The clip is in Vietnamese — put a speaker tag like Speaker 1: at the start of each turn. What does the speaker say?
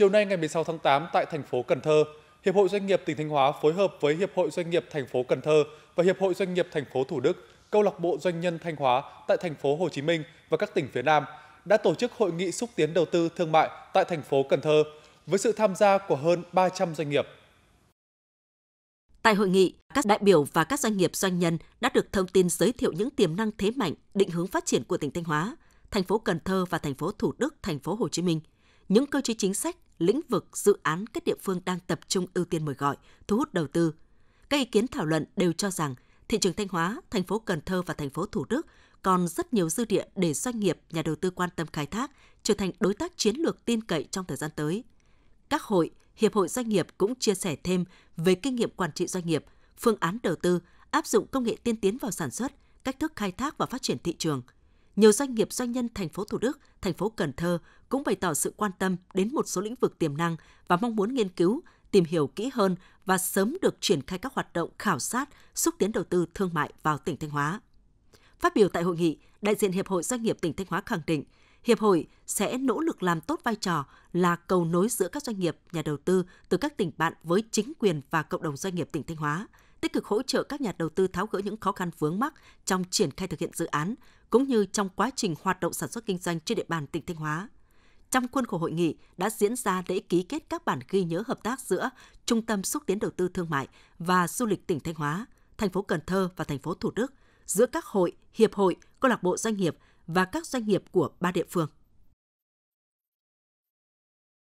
Speaker 1: Chiều nay ngày 16 tháng 8 tại thành phố Cần Thơ, Hiệp hội Doanh nghiệp tỉnh Thanh Hóa phối hợp với Hiệp hội Doanh nghiệp thành phố Cần Thơ và Hiệp hội Doanh nghiệp thành phố Thủ Đức, Câu lạc bộ Doanh nhân Thanh Hóa tại thành phố Hồ Chí Minh và các tỉnh phía Nam đã tổ chức hội nghị xúc tiến đầu tư thương mại tại thành phố Cần Thơ với sự tham gia của hơn 300 doanh nghiệp.
Speaker 2: Tại hội nghị, các đại biểu và các doanh nghiệp doanh nhân đã được thông tin giới thiệu những tiềm năng thế mạnh, định hướng phát triển của tỉnh Thanh Hóa, thành phố Cần Thơ và thành phố Thủ Đức, thành phố Hồ Chí Minh, những cơ chế chính sách, lĩnh vực dự án các địa phương đang tập trung ưu tiên mời gọi, thu hút đầu tư. Các ý kiến thảo luận đều cho rằng thị trường Thanh Hóa, thành phố Cần Thơ và thành phố Thủ Đức còn rất nhiều dư địa để doanh nghiệp, nhà đầu tư quan tâm khai thác, trở thành đối tác chiến lược tin cậy trong thời gian tới. Các hội, hiệp hội doanh nghiệp cũng chia sẻ thêm về kinh nghiệm quản trị doanh nghiệp, phương án đầu tư, áp dụng công nghệ tiên tiến vào sản xuất, cách thức khai thác và phát triển thị trường – nhiều doanh nghiệp doanh nhân thành phố Thủ Đức, thành phố Cần Thơ cũng bày tỏ sự quan tâm đến một số lĩnh vực tiềm năng và mong muốn nghiên cứu, tìm hiểu kỹ hơn và sớm được triển khai các hoạt động khảo sát, xúc tiến đầu tư thương mại vào tỉnh Thanh Hóa. Phát biểu tại hội nghị, đại diện Hiệp hội Doanh nghiệp tỉnh Thanh Hóa khẳng định, Hiệp hội sẽ nỗ lực làm tốt vai trò là cầu nối giữa các doanh nghiệp, nhà đầu tư từ các tỉnh bạn với chính quyền và cộng đồng doanh nghiệp tỉnh Thanh Hóa – tích cực hỗ trợ các nhà đầu tư tháo gỡ những khó khăn vướng mắc trong triển khai thực hiện dự án, cũng như trong quá trình hoạt động sản xuất kinh doanh trên địa bàn tỉnh Thanh Hóa. Trong khuôn khổ hội nghị đã diễn ra lễ ký kết các bản ghi nhớ hợp tác giữa Trung tâm xúc tiến đầu tư thương mại và du lịch tỉnh Thanh Hóa, thành phố Cần Thơ và thành phố Thủ Đức, giữa các hội, hiệp hội, câu lạc bộ doanh nghiệp và các doanh nghiệp của ba địa phương.